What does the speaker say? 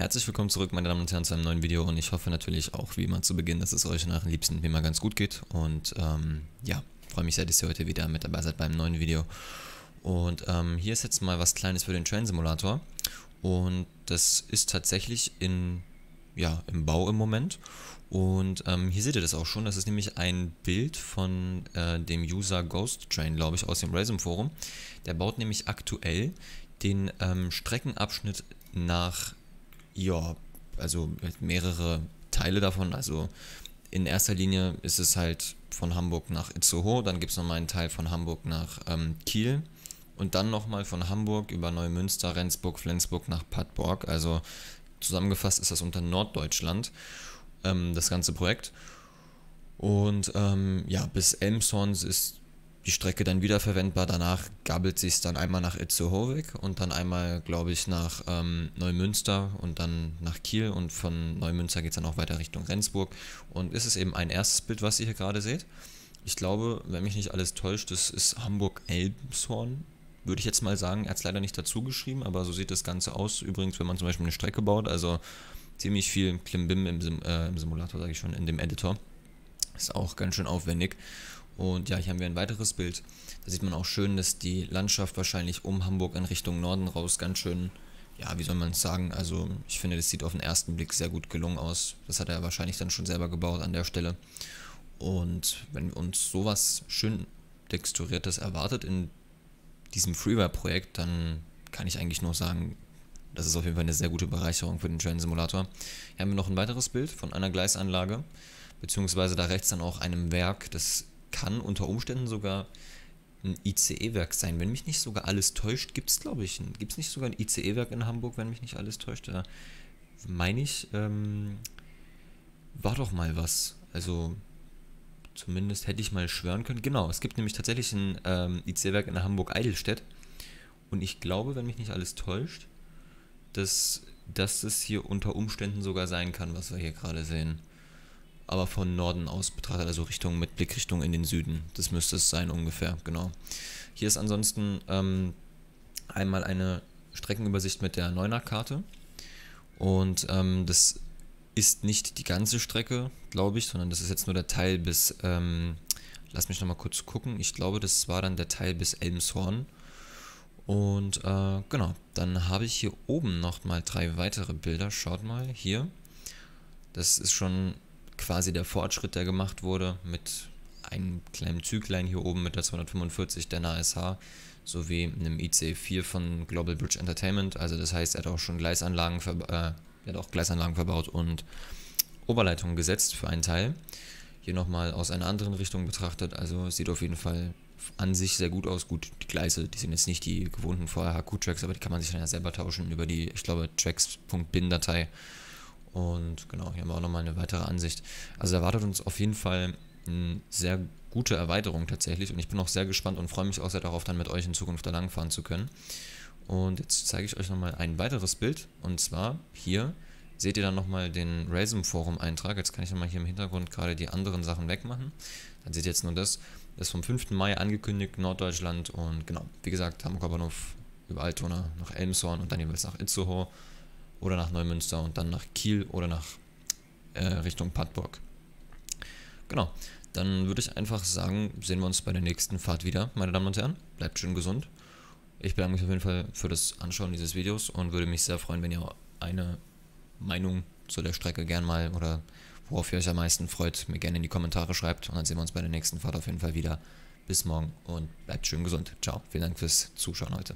Herzlich willkommen zurück, meine Damen und Herren, zu einem neuen Video und ich hoffe natürlich auch, wie immer zu Beginn, dass es euch nach dem liebsten wie immer ganz gut geht und ähm, ja, freue mich sehr, dass ihr heute wieder mit dabei seid beim neuen Video. Und ähm, hier ist jetzt mal was Kleines für den Train Simulator und das ist tatsächlich in, ja, im Bau im Moment und ähm, hier seht ihr das auch schon, das ist nämlich ein Bild von äh, dem User Ghost Train, glaube ich, aus dem Raisin Forum. Der baut nämlich aktuell den ähm, Streckenabschnitt nach ja, also halt mehrere Teile davon. Also in erster Linie ist es halt von Hamburg nach Itzehoe, dann gibt es nochmal einen Teil von Hamburg nach ähm, Kiel und dann nochmal von Hamburg über Neumünster, Rendsburg, Flensburg nach Padborg. Also zusammengefasst ist das unter Norddeutschland, ähm, das ganze Projekt. Und ähm, ja, bis Elmshorn ist die Strecke dann wiederverwendbar. Danach gabelt sich dann einmal nach Itzehoeck und dann einmal, glaube ich, nach ähm, Neumünster und dann nach Kiel. Und von Neumünster geht es dann auch weiter Richtung Rendsburg. Und es ist eben ein erstes Bild, was ihr hier gerade seht. Ich glaube, wenn mich nicht alles täuscht, das ist Hamburg-Elbshorn, würde ich jetzt mal sagen. Er hat es leider nicht dazu geschrieben, aber so sieht das Ganze aus. Übrigens, wenn man zum Beispiel eine Strecke baut, also ziemlich viel Klimbim im, Sim äh, im Simulator, sage ich schon, in dem Editor. Ist auch ganz schön aufwendig. Und ja, hier haben wir ein weiteres Bild. Da sieht man auch schön, dass die Landschaft wahrscheinlich um Hamburg in Richtung Norden raus ganz schön, ja, wie soll man es sagen, also ich finde, das sieht auf den ersten Blick sehr gut gelungen aus. Das hat er wahrscheinlich dann schon selber gebaut an der Stelle. Und wenn uns sowas schön texturiertes erwartet in diesem Freeware-Projekt, dann kann ich eigentlich nur sagen, das ist auf jeden Fall eine sehr gute Bereicherung für den Train Simulator. Hier haben wir noch ein weiteres Bild von einer Gleisanlage, beziehungsweise da rechts dann auch einem Werk, das kann unter Umständen sogar ein ICE-Werk sein. Wenn mich nicht sogar alles täuscht, gibt es, glaube ich, gibt es nicht sogar ein ICE-Werk in Hamburg, wenn mich nicht alles täuscht? Da meine ich, ähm, war doch mal was. Also zumindest hätte ich mal schwören können. Genau, es gibt nämlich tatsächlich ein ähm, IC-Werk in Hamburg-Eidelstedt. Und ich glaube, wenn mich nicht alles täuscht, dass, dass das hier unter Umständen sogar sein kann, was wir hier gerade sehen aber von Norden aus betrachtet, also Richtung mit Blickrichtung in den Süden. Das müsste es sein ungefähr, genau. Hier ist ansonsten ähm, einmal eine Streckenübersicht mit der 9er Karte und ähm, das ist nicht die ganze Strecke, glaube ich, sondern das ist jetzt nur der Teil bis, ähm, lass mich nochmal kurz gucken, ich glaube, das war dann der Teil bis Elmshorn. Und äh, genau, dann habe ich hier oben nochmal drei weitere Bilder. Schaut mal hier. Das ist schon quasi der Fortschritt, der gemacht wurde, mit einem kleinen Züglein hier oben mit der 245 der NASH sowie einem IC4 e von Global Bridge Entertainment. Also das heißt, er hat auch schon Gleisanlagen, äh, hat auch Gleisanlagen verbaut und Oberleitungen gesetzt für einen Teil. Hier nochmal aus einer anderen Richtung betrachtet, also sieht auf jeden Fall an sich sehr gut aus. Gut, die Gleise, die sind jetzt nicht die gewohnten vorher hq tracks aber die kann man sich dann ja selber tauschen über die, ich glaube, tracks.bin-Datei. datei und genau, hier haben wir auch nochmal eine weitere Ansicht. Also erwartet uns auf jeden Fall eine hm, sehr gute Erweiterung tatsächlich. Und ich bin auch sehr gespannt und freue mich auch sehr darauf, dann mit euch in Zukunft da langfahren zu können. Und jetzt zeige ich euch nochmal ein weiteres Bild. Und zwar hier seht ihr dann nochmal den Razem Forum Eintrag. Jetzt kann ich nochmal hier im Hintergrund gerade die anderen Sachen wegmachen. Dann seht ihr jetzt nur das. Das ist vom 5. Mai angekündigt, Norddeutschland. Und genau, wie gesagt, Hamburger Bahnhof über Altona nach Elmshorn und dann jeweils nach Itzehoe oder nach Neumünster und dann nach Kiel oder nach äh, Richtung Padburg. Genau, dann würde ich einfach sagen, sehen wir uns bei der nächsten Fahrt wieder, meine Damen und Herren. Bleibt schön gesund. Ich bedanke mich auf jeden Fall für das Anschauen dieses Videos und würde mich sehr freuen, wenn ihr eine Meinung zu der Strecke gern mal oder worauf ihr euch am meisten freut, mir gerne in die Kommentare schreibt und dann sehen wir uns bei der nächsten Fahrt auf jeden Fall wieder. Bis morgen und bleibt schön gesund. Ciao. Vielen Dank fürs Zuschauen heute.